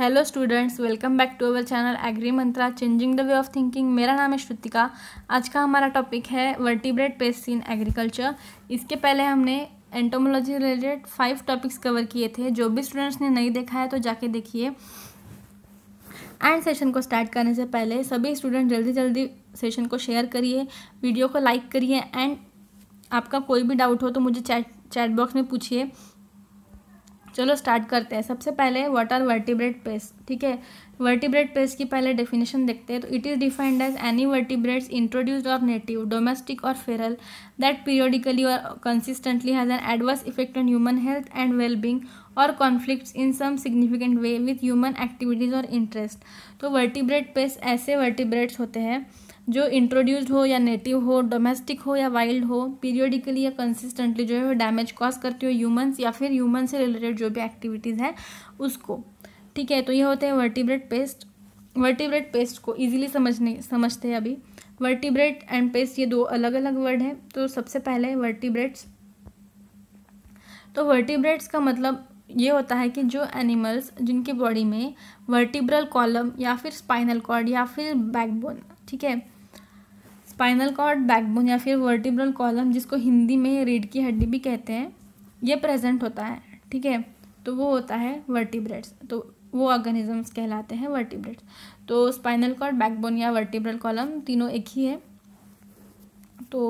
Hello students welcome back to our channel agri mantra changing the way of thinking मेरा नाम है श्रुतिका आज का हमारा टॉपिक है वर्टिब्रेट पेस्ट इन एग्रीकल्चर इसके पहले हमने entomology related five topics cover किए थे जो भी स्टूडेंट्स ने नहीं देखा है तो जाके देखिए एंड सेशन को स्टार्ट करने से पहले सभी स्टूडेंट जल्दी जल्दी सेशन को शेयर करिए वीडियो को लाइक करिए एंड आपका कोई भी डाउट हो तो मुझे चैट चैट बॉक्स में पूछिए चलो स्टार्ट करते हैं सबसे पहले व्हाट आर वर्टिब्रेट पेस्ट ठीक है वर्टिब्रेट पेस्ट की पहले डेफिनेशन देखते हैं तो it is defined as any vertebrates introduced और नेटिव डोमेस्टिक और फेरल दैट पीरियोडिकली और consistently has an adverse effect on human health and wellbeing और conflict in some significant way with human activities और interest तो vertebrate pest ऐसे vertebrates होते हैं जो इंट्रोड्यूस्ड हो या नेटिव हो डोमेस्टिक हो या वाइल्ड हो पीरियोडिकली या कंसिस्टेंटली जो है वो डैमेज कॉज करती हो ह्यूमंस या फिर ह्यूमन से रिलेटेड जो भी एक्टिविटीज़ हैं उसको ठीक है तो ये होते हैं वर्टिब्रेट पेस्ट वर्टिब्रेट पेस्ट को इजीली समझने समझते हैं अभी वर्टिब्रेट एंड पेस्ट ये दो अलग अलग वर्ड हैं तो सबसे पहले वर्टिब्रेट्स तो वर्टिब्रेट्स का मतलब ये होता है कि जो एनिमल्स जिनके बॉडी में वर्टिब्रल कॉलम या फिर स्पाइनल कॉर्ड या फिर बैकबोन ठीक है स्पाइनल कॉर्ड बैकबोन या फिर वर्टिब्रल कॉलम जिसको हिंदी में रीढ़ की हड्डी भी कहते हैं ये प्रेजेंट होता है ठीक है तो वो होता है वर्टिब्रेट्स तो वो ऑर्गेनिजम्स कहलाते हैं वर्टिब्रेट्स तो स्पाइनल कॉर्ड बैकबोन या वर्टिब्रल कॉलम तीनों एक ही है तो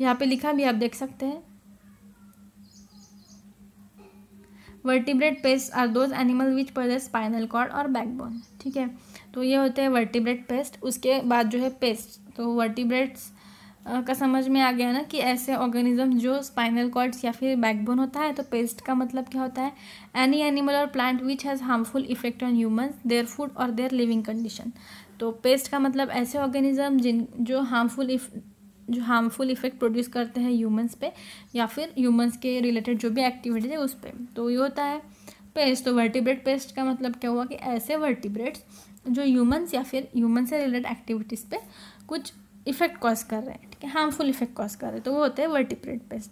यहाँ पे लिखा भी आप देख सकते हैं vertebrate pest are those animal which पर स्पाइनल कॉर्ड और बैकबोन ठीक है तो ये होते हैं वर्टिब्रेट पेस्ट उसके बाद जो है पेस्ट तो वर्टिब्रेट्स का समझ में आ गया ना कि ऐसे ऑर्गेनिज्म जो स्पाइनल कॉर्ड्स या फिर बैकबोन होता है तो पेस्ट का मतलब क्या होता है एनी एनिमल और plant which has harmful effect on human their food और देयर लिविंग कंडीशन तो पेस्ट का मतलब ऐसे ऑर्गेनिज्म जिन जो हार्मफुल जो हार्मफुल इफेक्ट प्रोड्यूस करते हैं ह्यूमन्स पे या फिर ह्यूमन्स के रिलेटेड जो भी एक्टिविटीज है उस पर तो ये होता है पेस्ट तो वर्टिब्रेट पेस्ट का मतलब क्या हुआ कि ऐसे वर्टिब्रेट्स जो ह्यूमंस या फिर ह्यूमन से रिलेटेड एक्टिविटीज़ पे कुछ इफ़ेक्ट कॉज कर रहे हैं ठीक है हार्मफुल इफेक्ट कॉज कर रहे हैं तो वो होते हैं वर्टिब्रेट पेस्ट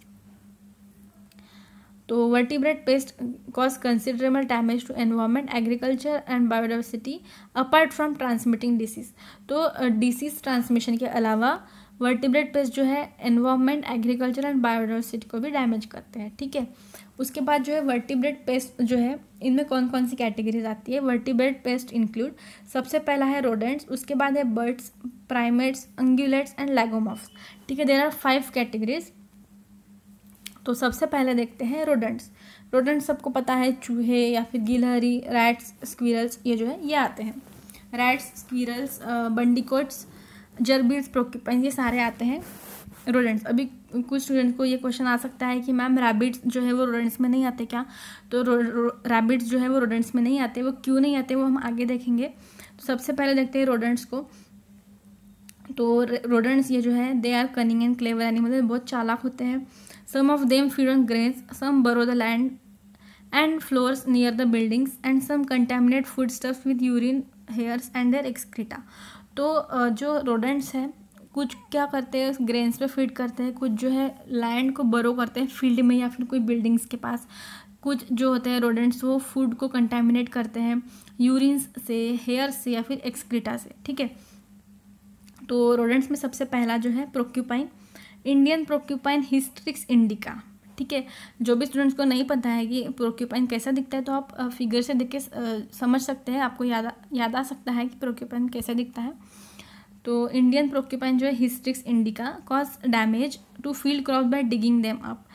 तो vertebrate pest cause considerable damage to environment agriculture and biodiversity apart from transmitting disease तो डिसीज uh, ट्रांसमिशन के अलावा वर्टिब्रेट पेस्ट जो है एनवायरमेंट एग्रीकल्चर एंड बायोडाइवर्सिटी को भी डैमेज करते हैं ठीक है उसके बाद जो है वर्टिब्रेट पेस्ट जो है इनमें कौन कौन सी कैटेगरीज आती है वर्टिब्रेट पेस्ट इंक्लूड सबसे पहला है रोडेंट्स उसके बाद है birds primates ungulates and lagomorphs ठीक है देर आर फाइव कैटेगरीज तो सबसे पहले देखते हैं रोडेंट्स रोडेंट्स सबको पता है चूहे या फिर गिलहरी रैट्स स्क्वीरल्स ये जो है ये आते हैं रैट्स स्क्वीरल्स बंडिकोट्स जर्बीड्स प्रोक्यूपाइन ये सारे आते हैं रोडेंट्स अभी कुछ स्टूडेंट को ये क्वेश्चन आ सकता है कि मैम रैबिट्स जो है वो रोडेंट्स में नहीं आते क्या तो रैबिट्स जो है वो रोडेंट्स में नहीं आते वो क्यों नहीं आते वो हम आगे देखेंगे तो सबसे पहले देखते हैं रोडेंट्स को तो रोडेंट्स ये जो है they are cunning and clever animal बहुत चालाक होते हैं some of them feed on graze some burrow the land floors near the buildings and some contaminate food stuff with urine hairs and their excreta तो जो rodents हैं कुछ क्या करते हैं ग्रेन्स पे फीड करते हैं कुछ जो है लैंड को बरो करते हैं फील्ड में या फिर कोई बिल्डिंग्स के पास कुछ जो होते हैं रोडेंट्स वो फूड को कंटेमिनेट करते हैं यूरिन्स से हेयर से या फिर एक्सक्रीटा से ठीक है तो रोडेंट्स में सबसे पहला जो है porcupine Indian porcupine Hystrix indica ठीक है जो भी स्टूडेंट्स को नहीं पता है कि प्रोक्यूपाइन कैसा दिखता है तो आप फिगर uh, से देख के uh, समझ सकते हैं आपको याद याद आ सकता है कि प्रोक्यूपाइन कैसा दिखता है तो इंडियन प्रोक्यूपाइन जो है Hystrix indica cause damage to field crop by digging them up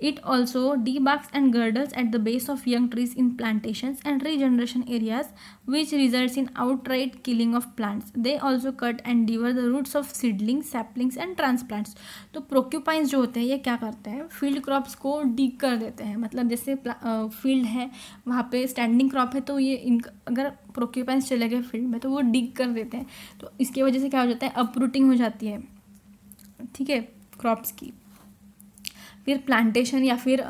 It also debarks and girdles at the base of young trees in plantations and regeneration areas which results in outright killing of plants. They also cut and devour the roots of seedlings, saplings and transplants. तो प्रोक्यूपाइंस जो होते हैं ये क्या करते हैं field crops को डिग कर देते हैं मतलब जैसे फील्ड है वहाँ पे स्टैंडिंग क्रॉप है तो ये इन अगर प्रोक्यूपाइंस चले गए फील्ड में तो वो डिग कर देते हैं तो इसकी वजह से क्या हो जाता है अपरूटिंग हो जाती है ठीक है क्रॉप्स की फिर प्लांटेशन या फिर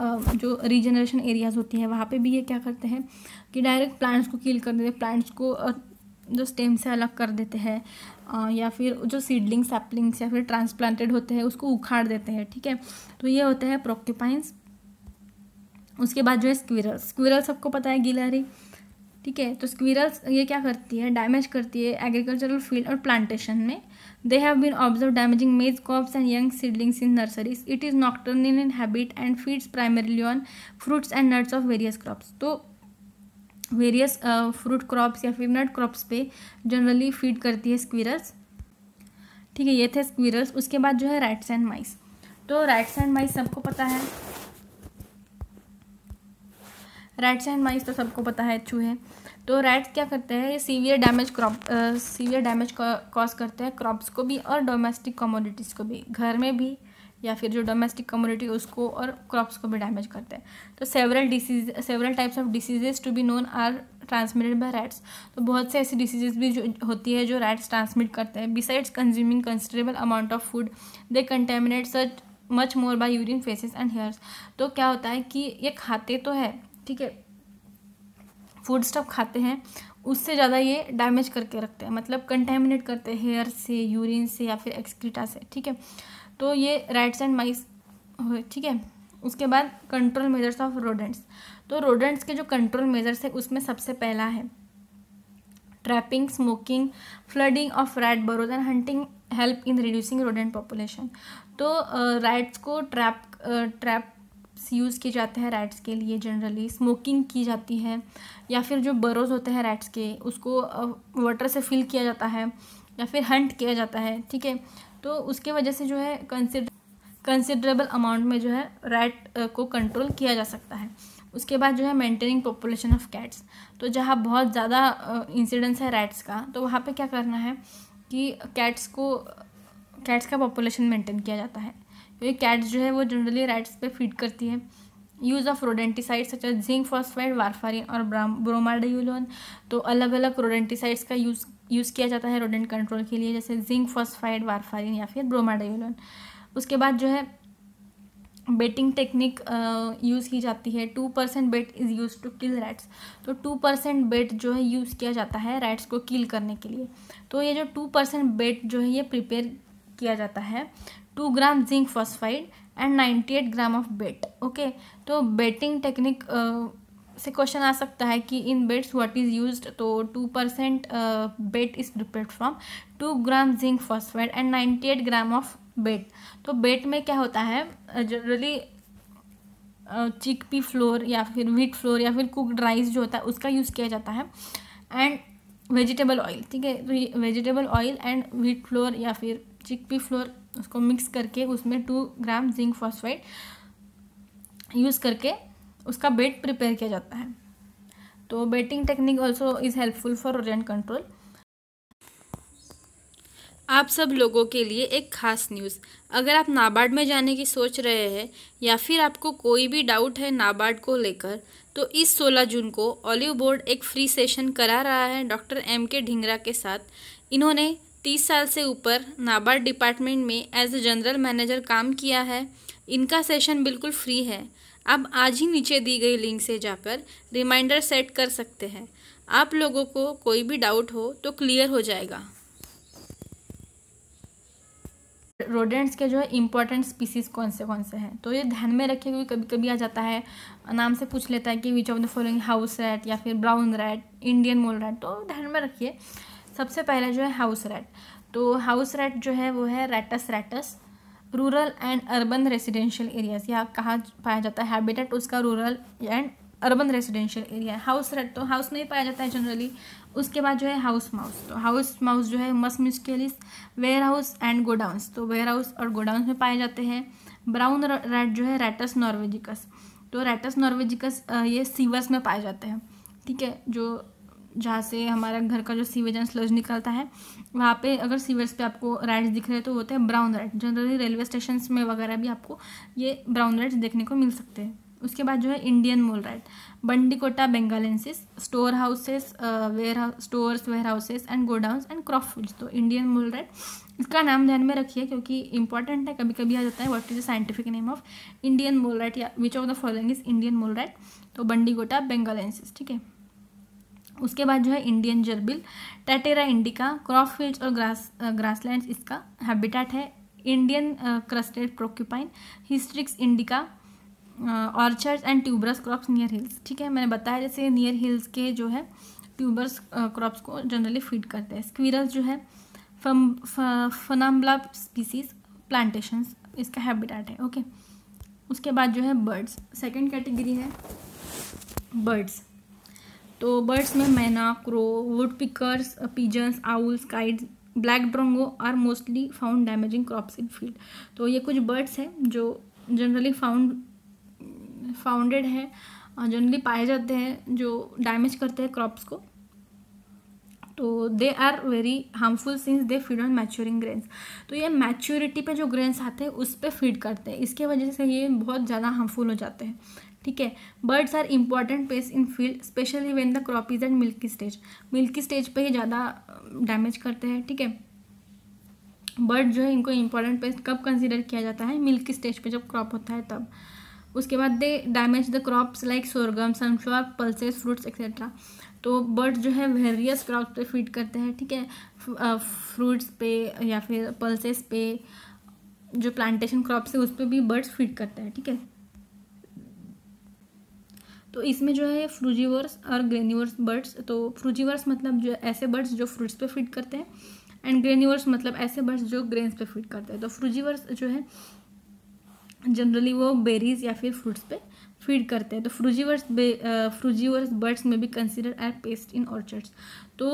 जो रीजनरेशन एरियाज़ होती है वहाँ पे भी ये क्या करते हैं कि डायरेक्ट प्लांट्स को कील कर देते हैं प्लांट्स को जो स्टेम से अलग कर देते हैं या फिर जो सीडलिंग सैपलिंग्स या फिर ट्रांसप्लांटेड होते हैं उसको उखाड़ देते हैं ठीक है तो ये होता है प्रोक्यूपाइंस उसके बाद जो है स्क्विरल स्क्विरल सबको पता है गिलहरी ठीक है तो स्क्विरल्स ये क्या करती है डैमेज करती है एग्रीकल्चरल फील्ड और प्लांटेशन में They have been observed damaging maize cobs and young seedlings in nurseries. It is nocturnal in habit and feeds primarily on fruits and nuts of various crops. तो various fruit crops या फिर nut crops पे generally feed करती है squirrels ठीक है ये थे स्क्विरल्स उसके बाद जो है रैट्स एंड माइस तो रैट्स एंड माइस सबको पता है रैट्स एंड माइस तो सबको पता है है तो रैट्स क्या करते हैं ये severe damage crop severe damage cause करते हैं क्रॉप्स को भी और डोमेस्टिक कमोडिटीज़ को भी घर में भी या फिर जो डोमेस्टिक कम्युनिटी उसको और क्रॉप्स को भी डैमेज करते हैं तो several disease several types of diseases to be known are transmitted by rats तो बहुत से ऐसी डिसीजेज भी जो होती है जो रैट्स ट्रांसमिट करते हैं besides consuming considerable amount of food they contaminate such much more by urine faeces and hairs तो क्या होता है कि ये खाते तो है ठीक है फूड स्टफ खाते हैं उससे ज़्यादा ये डैमेज करके रखते हैं मतलब कंटेमिनेट करते हैं हेयर से यूरिन से या फिर एक्सक्रीटा से ठीक है तो ये राइट्स एंड माइस ठीक है उसके बाद कंट्रोल मेजर्स ऑफ रोडेंट्स तो रोडेंट्स के जो कंट्रोल मेजर्स है उसमें सबसे पहला है trapping smoking flooding of rat burrows and hunting help in reducing rodent population तो राइट्स को ट्रैप ट्रैप टिप्स यूज़ किए जाते हैं रैट्स के लिए जनरली स्मोकिंग की जाती है या फिर जो बरोज होते हैं रैट्स के उसको वाटर से फिल किया जाता है या फिर हंट किया जाता है ठीक है तो उसके वजह से जो है कंसिडरेबल अमाउंट में जो है रैट को कंट्रोल किया जा सकता है उसके बाद जो है मेंटेनिंग पॉपुलेशन ऑफ कैट्स तो जहाँ बहुत ज़्यादा इंसिडेंस है रैट्स का तो वहाँ पे क्या करना है कि कैट्स को कैट्स का पॉपुलेशन मेंटेन किया जाता है ये कैट्स जो है वो जनरली राइट्स पे फीड करती है use of rodenticides such zinc phosphide warfarin और ब्रोमाडायूलोन तो अलग अलग रोडेंटिसाइड्स का यूज़ यूज़ किया जाता है रोडेंट कंट्रोल के लिए जैसे जिंक फॉस्फाइड वारफारिन या फिर ब्रोमाडायूलोन उसके बाद जो है बेटिंग टेक्निक यूज़ की जाती है two percent bait is use to kill rats तो टू परसेंट बेट जो है यूज़ किया जाता है राइट्स को किल करने के लिए तो ये जो टू परसेंट बेट जो है ये प्रिपेयर किया जाता है two gram zinc phosphide and ninety eight gram of bait okay तो बेटिंग टेक्निक से क्वेश्चन आ सकता है कि in baits what is used तो two percent bait is prepare from two gram zinc phosphide and ninety eight gram of bait तो bait में क्या होता है जनरली चिक पी फ्लोर या फिर व्हीट फ्लोर या फिर कुकड राइस जो होता है उसका यूज़ किया जाता है एंड वेजिटेबल ऑयल ठीक है तो vegetable oil and wheat flour या फिर चिकपी फ्लोर उसको मिक्स करके उसमें two gram zinc phosphide use करके उसका बेट प्रिपेयर किया जाता है तो baiting technique also is helpful for ओरियन कंट्रोल आप सब लोगों के लिए एक खास न्यूज़ अगर आप नाबार्ड में जाने की सोच रहे हैं या फिर आपको कोई भी डाउट है नाबार्ड को लेकर तो इस 16 जून को ऑलिव बोर्ड एक फ्री सेशन करा रहा है डॉक्टर एम के ढिंगरा के साथ इन्होंने तीस साल से ऊपर नाबार्ड डिपार्टमेंट में एज ए जनरल मैनेजर काम किया है इनका सेशन बिल्कुल फ्री है आप आज ही नीचे दी गई लिंक से जाकर रिमाइंडर सेट कर सकते हैं आप लोगों को कोई भी डाउट हो तो क्लियर हो जाएगा रोडेंट्स के जो है इम्पोर्टेंट स्पीसीज कौन से कौन से हैं तो ये ध्यान में रखे क्योंकि कभी कभी आ जाता है नाम से पूछ लेता है कि which of the following house rat या फिर brown rat Indian mole rat तो ध्यान में रखिए सबसे पहले जो है हाउस रेट तो हाउस रेट जो है वो है Rattus rattus rural and urban residential areas या कहा पाया जाता है हैबिटेट उसका rural and urban residential area house rat तो हाउस में ही पाया जाता है जनरली उसके बाद जो है हाउस माउस तो हाउस माउस जो है Mus musculus warehouse and godowns तो वेयर हाउस और गोडाउंस में पाए जाते हैं ब्राउन रेट जो है रेटस नॉर्वेजिकस तो रेटस नॉर्वेजिकस ये सीवर्स में पाए जाते हैं ठीक है जो जहाँ से हमारा घर का जो सीवेज एंड स्लज निकलता है वहाँ पे अगर सीवेज पे आपको राइड्स दिख रहे तो होते हैं brown rat generally railway station में वगैरह भी आपको ये ब्राउन राइट्स देखने को मिल सकते हैं उसके बाद जो है Indian mole rat Bandicota bengalensis storehouses ware stores warehouses and godowns and crop foods तो इंडियन मोल राइट इसका नाम ध्यान में रखिए क्योंकि इंपॉर्टेंट है कभी कभी आ जाता है what is the scientific name of Indian mole rat या which of the following is Indian mole rat तो बंडीकोटा बेंगालेंसिस ठीक है उसके बाद जो है Indian gerbil Tatera indica crop fields और ग्रास ग्रासलैंड्स uh, इसका हैबिटेट है Indian crested porcupine Hystrix indica orchards and tuberous crops near hills ठीक है मैंने बताया जैसे नियर हिल्स के जो है ट्यूबर्स क्रॉप्स uh, को जनरली फीड करते हैं स्क्वीरस जो है फम फनाम्बला स्पीसीज प्लांटेशन इसका हैबिटेट है ओके उसके बाद जो है बर्ड्स सेकेंड कैटेगरी है बर्ड्स तो बर्ड्स में myna crow woodpeckers pigeons owls kites black drongo are mostly found damaging crops in field तो ये कुछ बर्ड्स हैं जो जनरली फाउंड फाउंडेड है जनरली पाए जाते हैं जो डैमेज करते हैं क्रॉप्स को तो they are very harmful since they feed on maturing grains तो ये मैच्योरिटी पे जो ग्रेन्स आते हैं उस पर फीड करते हैं इसके वजह से ये बहुत ज़्यादा हार्मफुल हो जाते हैं ठीक है birds are important pest in field especially when the crop is and milky stage milky stage पे ही ज़्यादा डैमेज करते हैं ठीक है बर्ड जो है इनको इम्पॉर्टेंट पेस्ट कब कंसिडर किया जाता है मिल्की स्टेज पे जब क्रॉप होता है तब उसके बाद they damage the crops like sorghum sunflower pulses fruits etcetera तो बर्ड जो है वेरियस क्रॉप्स पे फीड करते हैं ठीक है फ्रूट्स पे या फिर पल्सेस पे जो प्लांटेशन क्रॉप्स है उस पर भी बर्ड्स फीड करते हैं ठीक है तो इसमें जो है फ्रूजीवर्स और ग्रेन्यूवर्स बर्ड्स तो फ्रूजीवर्स मतलब जो ऐसे बर्ड्स जो फ्रूट्स पे फीड करते हैं एंड ग्रेन्यूवर्स मतलब ऐसे बर्ड्स जो ग्रेन्स पे फीड करते हैं तो फ्रूजीवर्स जो है जनरली वो बेरीज या फिर फ्रूट्स पे फीड करते हैं तो फ्रूजीवर्स फ्रूजीवर्स बर्ड्स में भी consider at pest in orchards तो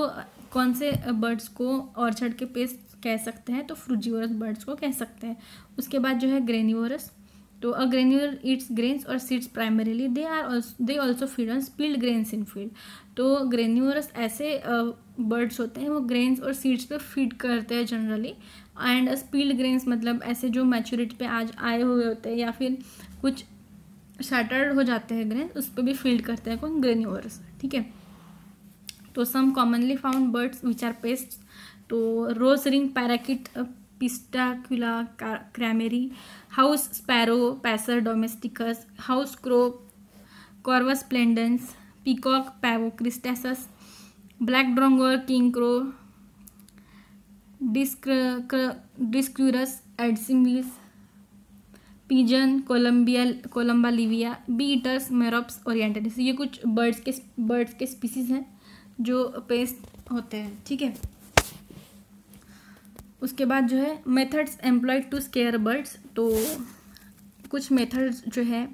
कौन से बर्ड्स को ऑर्चर्ड के पेस्ट कह सकते हैं तो फ्रूजीवर्स बर्ड्स को कह सकते हैं उसके बाद जो है ग्रेन्यूवर्स तो अ ग्रेन्यूलर इट्स ग्रेन्स और seeds primarily they are also they also feed on spilled grains in तो ग्रेन्यूरस ऐसे बर्ड्स होते हैं वो ग्रेन्स और सीड्स पे फीड करते हैं जनरली एंड स्पील्ड ग्रेन्स मतलब ऐसे जो मैच्योरिटी पे आज आए हुए होते हैं या फिर कुछ शैटर्ड हो जाते हैं ग्रेन्स उस पर भी फील्ड करते हैं कौन ग्रेन्यूअर्स ठीक है तो some commonly found birds which are pest तो rose ring parakeet Psittacula krameri house sparrow Passer domesticus house crow Corvus splendens peacock Pavo cristatus black drongo king crow Dicrurus adsimilis pigeon Columbia Columba livia beaters Merops orientalis ये कुछ birds के birds के species हैं जो paste होते हैं ठीक है उसके बाद जो है methods employed to scare birds तो कुछ मेथड्स जो है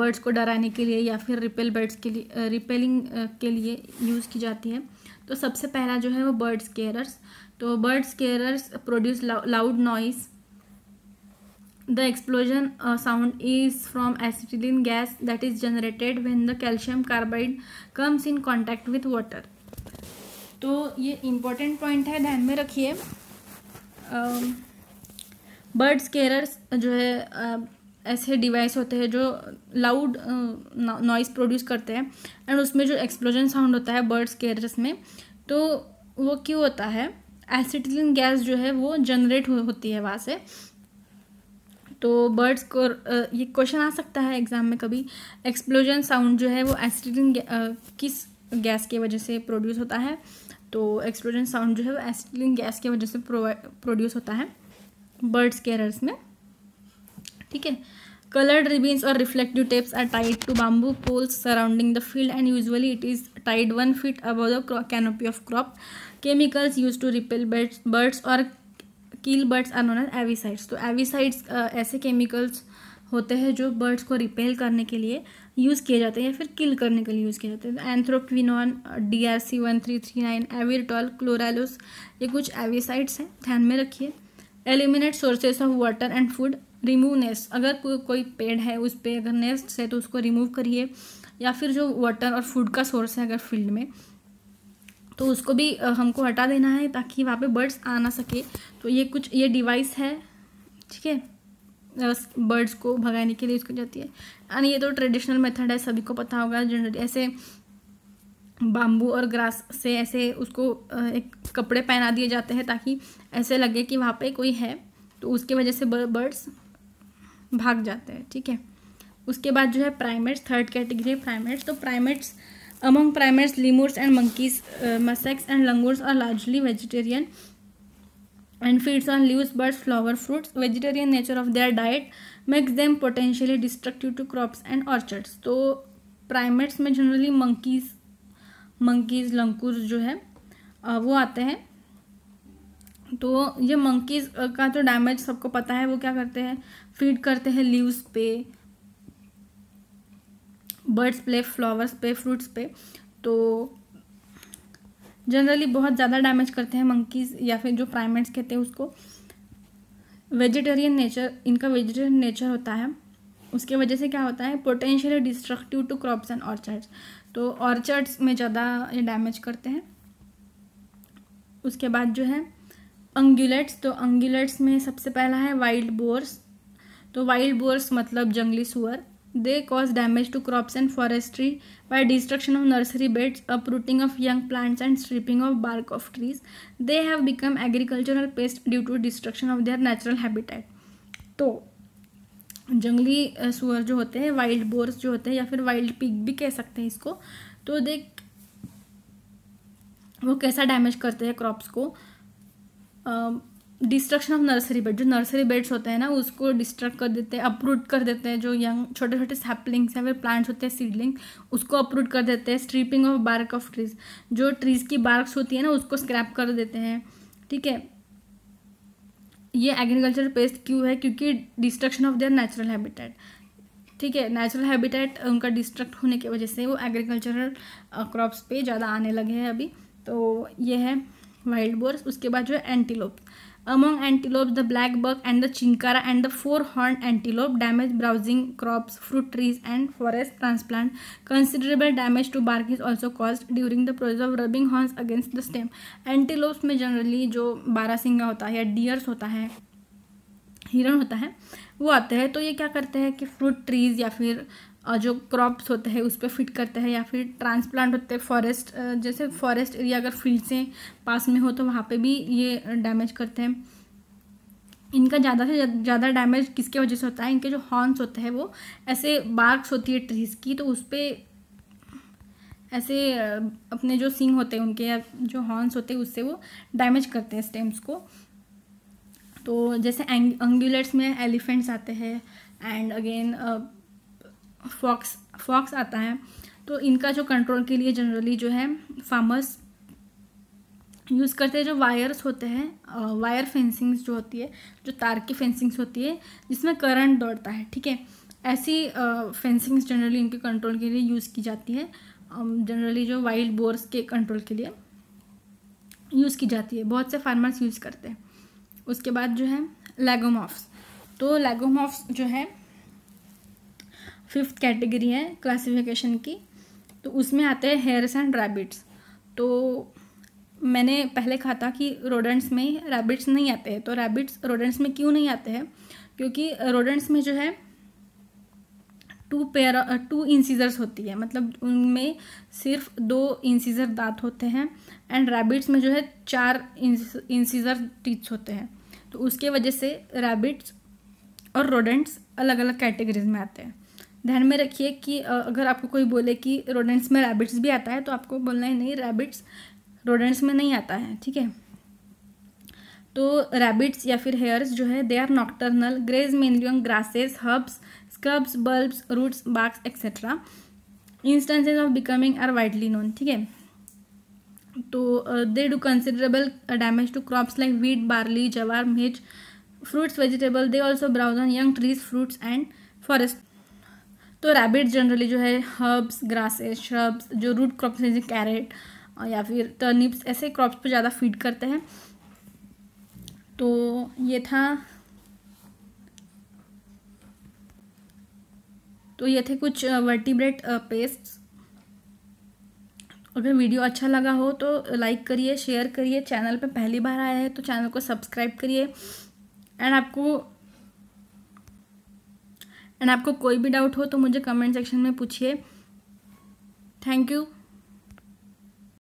बर्ड्स को डराने के लिए या फिर रिपेल बर्ड्स के लिए रिपेलिंग के लिए यूज़ की जाती है तो सबसे पहला जो है वो बर्ड स्केयरर्स तो bird scarers produce loud noise the explosion sound is from from gas that is generated when the calcium carbide comes in contact with water तो ये इम्पोर्टेंट पॉइंट है ध्यान में रखिए बर्ड्स um, केयरर्स जो है um, ऐसे डिवाइस होते हैं जो लाउड नॉइस प्रोड्यूस करते हैं एंड उसमें जो एक्सप्लोजन साउंड होता है बर्ड्स केयरर्स में तो वो क्यों होता है एसिटिलिन गैस जो है वो जनरेट हो, होती है वहाँ से तो बर्ड्स को uh, ये क्वेश्चन आ सकता है एग्ज़ाम में कभी एक्सप्लोजन साउंड जो है वो एसिटिलिन uh, किस गैस की वजह से प्रोड्यूस होता है तो एक्सप्लोजन साउंड जो है वो एसिटिलिन गैस की वजह से प्रोड्यूस होता है बर्ड्स केयरर्स में ठीक है कलर्ड रिबिन्स और reflective tapes are tied to bamboo poles surrounding the field and usually it is tied one feet above the canopy of crop chemicals use to repel birds और kill birds are known as avicides तो avicides ऐसे chemicals होते हैं जो birds को repel करने के लिए यूज़ किए जाते हैं या फिर किल करने के लिए यूज़ किए जाते हैं anthraquinone D R C one three three nine Avitrol chloralose ये कुछ एविसाइड्स हैं ध्यान में रखिए eliminate sources of water and food remove nest अगर को, कोई पेड़ है उस पर अगर नेस्ट है तो उसको रिमूव करिए या फिर जो वाटर और फूड का सोर्स है अगर फील्ड में तो उसको भी हमको हटा देना है ताकि वहाँ पे बर्ड्स आ ना सके तो ये कुछ ये डिवाइस है ठीक है बर्ड्स को भगाने के लिए यूज़ की जाती है एंड ये तो ट्रेडिशनल मेथड है सभी को पता होगा जनरली ऐसे बाम्बू और ग्रास से ऐसे उसको एक कपड़े पहना दिए जाते हैं ताकि ऐसे लगे कि वहाँ पे कोई है तो उसकी वजह से बर्ड्स भाग जाते हैं ठीक है उसके बाद जो है प्राइमेट्स थर्ड कैटेगरी प्राइमेट्स तो primates among primates lemurs and monkeys macaques and langurs are largely vegetarian and feeds on leaves, birds, flower, fruits. Vegetarian nature of their diet makes them potentially destructive to crops and orchards. तो primates में generally monkeys, monkeys, langur जो है वो आते हैं तो ये monkeys का तो डैमेज सबको पता है वो क्या करते हैं फीड करते हैं लीव्स पे बर्ड्स पे फ्लावर्स पे फ्रूट्स पे तो जनरली बहुत ज़्यादा डैमेज करते हैं मंकीज़ या फिर जो प्राइमेट्स कहते हैं उसको वेजिटेरियन नेचर इनका वेजिटेरियन नेचर होता है उसके वजह से क्या होता है potentially destructive to crops and orchards तो ऑर्चर्ड्स में ज़्यादा ये डैमेज करते हैं उसके बाद जो है अंगुलेट्स तो अंगुलेट्स में सबसे पहला है वाइल्ड बोर्स तो वाइल्ड बोर्स मतलब जंगली सुअर they cause damage to crops and forestry by destruction of nursery beds uprooting of young plants and stripping of bark of trees they have become agricultural pest due to destruction of their natural habitat तो जंगली सुअर जो होते हैं wild boars जो होते हैं या फिर वाइल्ड पिक भी कह सकते हैं इसको तो दे वो कैसा डैमेज करते हैं क्रॉप्स को डिस्ट्रक्शन ऑफ नर्सरी बेड जो नर्सरी बेड्स होते हैं ना उसको डिस्ट्रक्ट कर देते हैं अपरूट कर देते हैं जो यंग छोटे छोटे सैपलिंग्स या फिर प्लांट्स होते हैं सीडलिंग उसको अपरूट कर देते हैं stripping of bark of trees जो ट्रीज़ की बार्क्स होती है ना उसको स्क्रैप कर देते हैं ठीक है ये एग्रीकल्चर पेस्ट क्यों है क्योंकि destruction of their natural habitat ठीक है नेचुरल हैबिटेट उनका डिस्ट्रक्ट होने की वजह से वो एग्रीकल्चरल क्रॉप्स पे ज़्यादा आने लगे हैं अभी तो ये है वाइल्ड बोर्स उसके बाद जो है antelope Among antelopes, the black buck and the chinkara and the four-horned antelope damage browsing crops, fruit trees and forest transplant. Considerable damage to bark is also caused during the process of rubbing horns against the stem. Antelopes में generally जो बारासिंगा होता है या dears होता है हिरण होता है वो आते हैं तो ये क्या करते हैं कि फ्रूट ट्रीज़ या फिर जो क्रॉप्स होते हैं उस पर फिट करते हैं या फिर ट्रांसप्लांट होते हैं फॉरेस्ट जैसे फॉरेस्ट एरिया अगर फील्ड से पास में हो तो वहाँ पे भी ये डैमेज करते हैं इनका ज़्यादा से ज़्यादा डैमेज किसके वजह से होता है इनके जो हॉर्न्स होते हैं वो ऐसे बार्क्स होती है ट्रीज की तो उस पर ऐसे अपने जो सिंग होते हैं उनके या जो हॉर्न्स होते हैं उससे वो डैमेज करते हैं स्टेम्स को तो जैसे एंग अंगुलेट्स में एलिफेंट्स आते हैं एंड अगेन फॉक्स फॉक्स आता है तो इनका जो कंट्रोल के लिए जनरली जो है फार्मर्स यूज़ करते हैं जो वायर्स होते हैं वायर फेंसिंग्स जो होती है जो तार की फेंसिंग्स होती है जिसमें करंट दौड़ता है ठीक है ऐसी फेंसिंग्स जनरली इनके कंट्रोल के लिए यूज़ की जाती है जनरली जो वाइल्ड बोर्स के कंट्रोल के लिए यूज़ की जाती है बहुत से फार्मर्स यूज़ करते हैं उसके बाद जो है लेगोमॉफ्स तो लेगोमॉफ्स जो है फिफ्थ कैटेगरी है क्लासिफिकेशन की तो उसमें आते हैं हेयर्स एंड रैबिट्स तो मैंने पहले कहा था कि रोडेंट्स में रैबिट्स नहीं आते हैं तो रैबिट्स रोडेंट्स में क्यों नहीं आते हैं क्योंकि रोडेंट्स में जो है टू पेयर टू इंसीजर्स होती है मतलब उनमें सिर्फ दो इंसीजर दांत होते हैं एंड रैबिट्स में जो है चार इंसीजर टीथ्स होते हैं तो उसके वजह से रैबिट्स और रोडेंट्स अलग अलग कैटेगरीज में आते हैं ध्यान में रखिए कि अगर आपको कोई बोले कि रोडेंट्स में रैबिट्स भी आता है तो आपको बोलना है नहीं रैबिट्स रोडेंट्स में नहीं आता है ठीक है तो रैबिट्स या फिर हेयर्स जो है they are nocturnal graze mainly on grasses herbs shrubs bulbs roots barks etcetera instances of becoming are widely known ठीक है तो they do considerable damage to crops like wheat barley jowar maize fruits vegetable they also browse on young trees fruits and forest तो rabbit generally जो है herbs grasses shrubs जो root crops हैं जैसे carat या फिर टर्निप्स ऐसे क्रॉप्स पर ज़्यादा फीड करते हैं तो ये था तो ये थे कुछ वर्टिब्रेट पेस्ट अगर वीडियो अच्छा लगा हो तो लाइक करिए शेयर करिए चैनल पे पहली बार आया है तो चैनल को सब्सक्राइब करिए एंड आपको एंड आपको कोई भी डाउट हो तो मुझे कमेंट सेक्शन में पूछिए थैंक यू